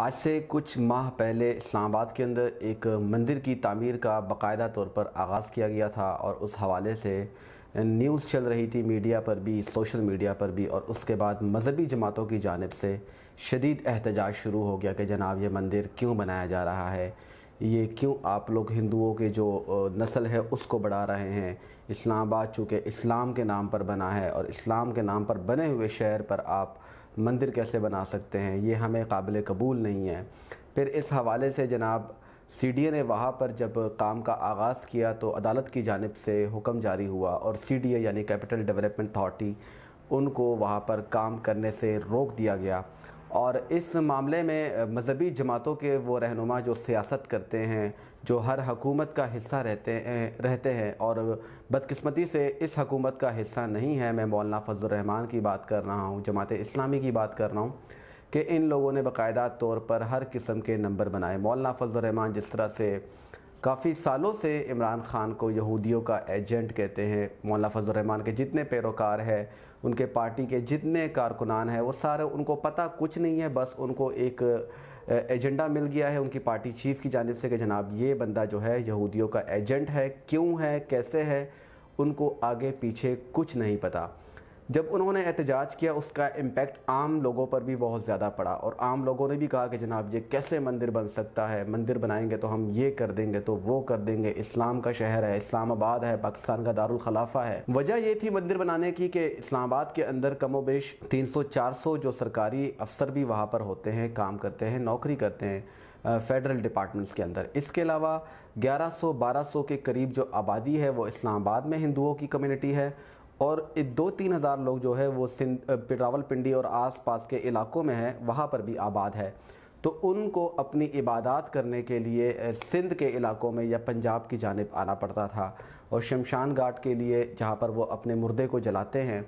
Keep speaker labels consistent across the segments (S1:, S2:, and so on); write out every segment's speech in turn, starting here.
S1: आज से कुछ माह पहले इस्लामाबाद के अंदर एक मंदिर की तामीर का बाकायदा तौर पर आगाज़ किया गया था और उस हवाले से न्यूज़ चल रही थी मीडिया पर भी सोशल मीडिया पर भी और उसके बाद मजहबी जमातों की जानब से शदीद एहतजाज शुरू हो गया कि जनाब ये मंदिर क्यों बनाया जा रहा है ये क्यों आप लोग हिंदुओं के जो नस्ल है उसको बढ़ा रहे हैं इस्लामाबाद चूँकि इस्लाम के नाम पर बना है और इस्लाम के नाम पर बने हुए शहर पर आप मंदिर कैसे बना सकते हैं ये हमें काबिल कबूल नहीं है फिर इस हवाले से जनाब सी डी ए ने वहाँ पर जब काम का आगाज़ किया तो अदालत की जानब से हुक्म जारी हुआ और सी डी ए यानी कैपिटल डेवलपमेंट अथॉरटी उनको वहाँ पर काम करने से रोक दिया गया और इस मामले में मजहबी जमातों के वो रहनुमा जो सियासत करते हैं जो हर हकूमत का हिस्सा रहते हैं रहते हैं और बदकस्मती से इस हकूमत का हिस्सा नहीं है मैं मौलाना फजलरहमान की बात कर रहा हूँ जमात इस्लामी की बात कर रहा हूँ कि इन लोगों ने बाकायदा तौर पर हर किस्म के नंबर बनाए मौलाना फजलरहमान जिस तरह से काफ़ी सालों से इमरान खान को यहूदियों का एजेंट कहते हैं मौला रहमान के जितने पैरोकार हैं उनके पार्टी के जितने कारकुनान हैं वो सारे उनको पता कुछ नहीं है बस उनको एक एजेंडा मिल गया है उनकी पार्टी चीफ की जानब से कि जनाब ये बंदा जो है यहूदियों का एजेंट है क्यों है कैसे है उनको आगे पीछे कुछ नहीं पता जब उन्होंने एहतजाज किया उसका इम्पेक्ट आम लोगों पर भी बहुत ज़्यादा पड़ा और आम लोगों ने भी कहा कि जनाब ये कैसे मंदिर बन सकता है मंदिर बनाएंगे तो हम ये कर देंगे तो वो कर देंगे इस्लाम का शहर है इस्लामाबाद है पाकिस्तान का दारुल खलाफा है वजह ये थी मंदिर बनाने की कि इस्लामाबाद के अंदर कमो बेश तीन सौ जो सरकारी अफसर भी वहाँ पर होते हैं काम करते हैं नौकरी करते हैं फेडरल डिपार्टमेंट्स के अंदर इसके अलावा 1100-1200 के करीब जो आबादी है वो इस्लामाबाद में हिंदुओं की कम्युनिटी है और दो तीन हज़ार लोग जो है वो सिंध रावलपिंडी और आसपास के इलाकों में हैं वहाँ पर भी आबाद है तो उनको अपनी इबादत करने के लिए सिंध के इलाकों में या पंजाब की जानब आना पड़ता था और शमशान घाट के लिए जहाँ पर वो अपने मुर्दे को जलाते हैं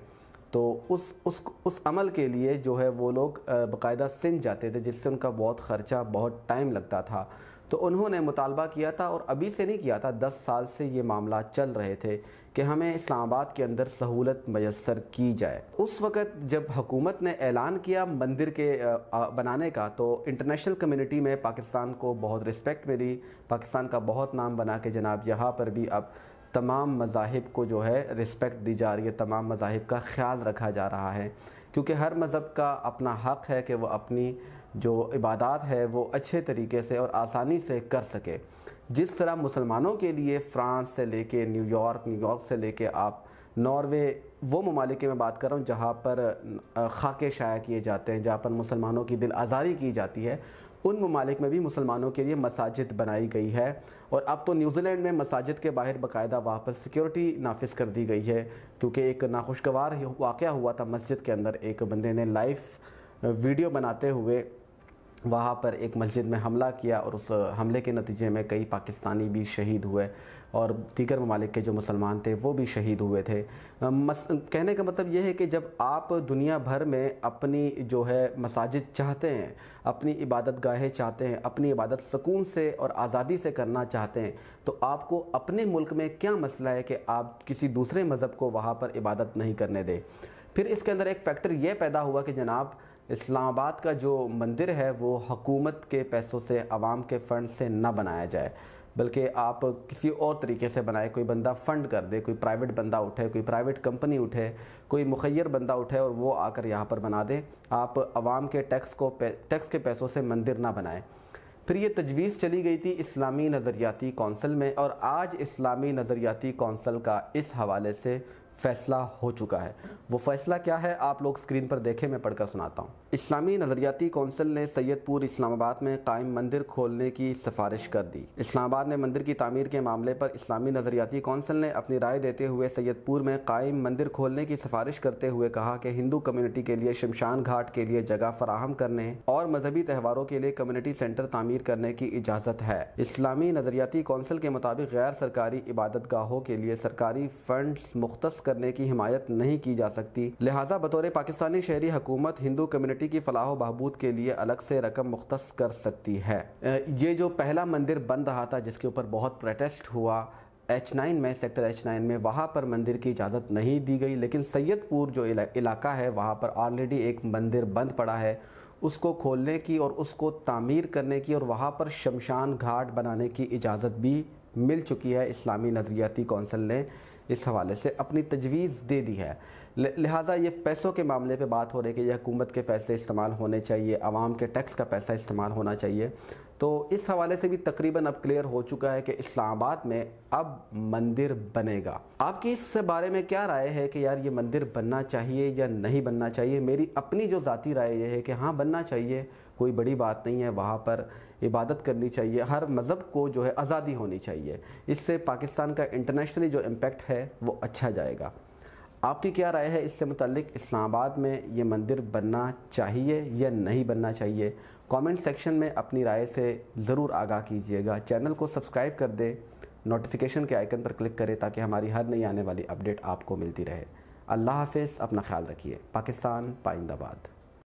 S1: तो उस उस उस अमल के लिए जो है वो लोग बाकायदा सिंध जाते थे जिससे उनका बहुत ख़र्चा बहुत टाइम लगता था तो उन्होंने मुतालबा किया था और अभी से नहीं किया था दस साल से ये मामला चल रहे थे कि हमें इस्लामाबाद के अंदर सहूलत मैसर की जाए उस वक़्त जब हुकूमत ने ऐलान किया मंदिर के बनाने का तो इंटरनेशनल कम्युनिटी में पाकिस्तान को बहुत रिस्पेक्ट मिली पाकिस्तान का बहुत नाम बना के जनाब यहाँ पर भी अब तमाम मजाहब को जो है रिस्पेक्ट दी जा रही है तमाम मजाहब का ख्याल रखा जा रहा है क्योंकि हर मज़हब का अपना हक़ है कि वह अपनी जो इबादत है वो अच्छे तरीके से और आसानी से कर सके जिस तरह मुसलमानों के लिए फ़्रांस से लेके न्यूयॉर्क न्यूयॉर्क से लेके आप नॉर्वे वो ममालिक में मैं बात कर रहा हूँ जहाँ पर खाके शाया किए जाते हैं जहाँ पर मुसलमानों की दिल आज़ारी की जाती है उन ममालिक में भी मुसलमानों के लिए मसाजिद बनाई गई है और अब तो न्यूजीलैंड में मसाजिद के बाहर बाकायदा वहाँ पर सिक्योरिटी नाफिज कर दी गई है क्योंकि एक नाखुशगवार वाक़ हुआ था मस्जिद के अंदर एक बंदे ने लाइव वीडियो बनाते हुए वहाँ पर एक मस्जिद में हमला किया और उस हमले के नतीजे में कई पाकिस्तानी भी शहीद हुए और दीगर ममालिक के जो मुसलमान थे वो भी शहीद हुए थे मस, कहने का मतलब ये है कि जब आप दुनिया भर में अपनी जो है मसाजिद चाहते हैं अपनी इबादत गाहें चाहते हैं अपनी इबादत सुकून से और आज़ादी से करना चाहते हैं तो आपको अपने मुल्क में क्या मसला है कि आप किसी दूसरे मज़हब को वहाँ पर इबादत नहीं करने दें फिर इसके अंदर एक फैक्टर यह पैदा हुआ कि जनाब इस्लामाबाद का जो मंदिर है वो हकूमत के पैसों से आवाम के फ़ंड से ना बनाया जाए बल्कि आप किसी और तरीके से बनाए कोई बंदा फ़ंड कर दे कोई प्राइवेट बंदा उठे कोई प्राइवेट कंपनी उठे कोई मुखैर बंदा उठे और वो आकर यहाँ पर बना दे आप आवाम के टैक्स को टैक्स के पैसों से मंदिर ना बनाएँ फिर ये तजवीज़ चली गई थी इस्लामी नज़रियाती कौंसल में और आज इस्लामी नज़रियाती कौंसल का इस हवाले से फैसला हो चुका है वो फैसला क्या है आप लोग स्क्रीन पर देखें मैं पढ़कर सुनाता हूँ इस्लामी नजरियाती कौंसिल ने सैयदपुर इस्लामाबाद में कायम मंदिर खोलने की सिफारिश कर दी इस्लामाबाद में मंदिर की तमीर के मामले पर इस्लामी नजरियाती कौंसिल ने अपनी राय देते हुए सैयदपुर में कायम मंदिर खोलने की सिफारिश करते हुए कहा कि हिंदू कम्युनिटी के लिए शमशान घाट के लिए जगह फराहम करने और मजहबी त्यौहारों के लिए कम्युनिटी सेंटर तमीर करने की इजाज़त है इस्लामी नजरियाती कौंसिल के मुताबिक गैर सरकारी इबादत गाहों के लिए सरकारी फंड मुख्त कर करने की हिमायत नहीं की जा सकती लिहाजा बतौर पाकिस्तानी शहरी हुकूमत हिंदू कम्युनिटी की फलाह बहबूद के लिए अलग से रकम मुख्त कर सकती है ये जो पहला मंदिर बन रहा था जिसके ऊपर बहुत प्रोटेस्ट हुआ एच नाइन में सेक्टर एच नाइन में वहाँ पर मंदिर की इजाज़त नहीं दी गई लेकिन सैदपुर जो इला, इलाका है वहाँ पर ऑलरेडी एक मंदिर बंद पड़ा है उसको खोलने की और उसको तामीर करने की और वहाँ पर शमशान घाट बनाने की इजाज़त भी मिल चुकी है इस्लामी नज़रियाती कौंसिल ने इस हवाले से अपनी तजवीज़ दे दी है लिहाजा ये पैसों के मामले पे बात हो रही है कि यह हुकूमत के पैसे इस्तेमाल होने चाहिए आवाम के टैक्स का पैसा इस्तेमाल होना चाहिए तो इस हवाले से भी तकरीबन अब क्लियर हो चुका है कि इस्लामाबाद में अब मंदिर बनेगा आपकी इस बारे में क्या राय है कि यार ये मंदिर बनना चाहिए या नहीं बनना चाहिए मेरी अपनी जो ज़ाती राय यह है कि हाँ बनना चाहिए कोई बड़ी बात नहीं है वहाँ पर इबादत करनी चाहिए हर मज़हब को जो है आज़ादी होनी चाहिए इससे पाकिस्तान का इंटरनेशनली जो इम्पेक्ट है वो अच्छा जाएगा आपकी क्या राय है इससे मतलब इस्लामाबाद में ये मंदिर बनना चाहिए या नहीं बनना चाहिए कमेंट सेक्शन में अपनी राय से ज़रूर आगाह कीजिएगा चैनल को सब्सक्राइब कर दें नोटिफिकेशन के आइकन पर क्लिक करें ताकि हमारी हर नई आने वाली अपडेट आपको मिलती रहे अल्लाह हाफ़ अपना ख्याल रखिए पाकिस्तान पाइंदाबाद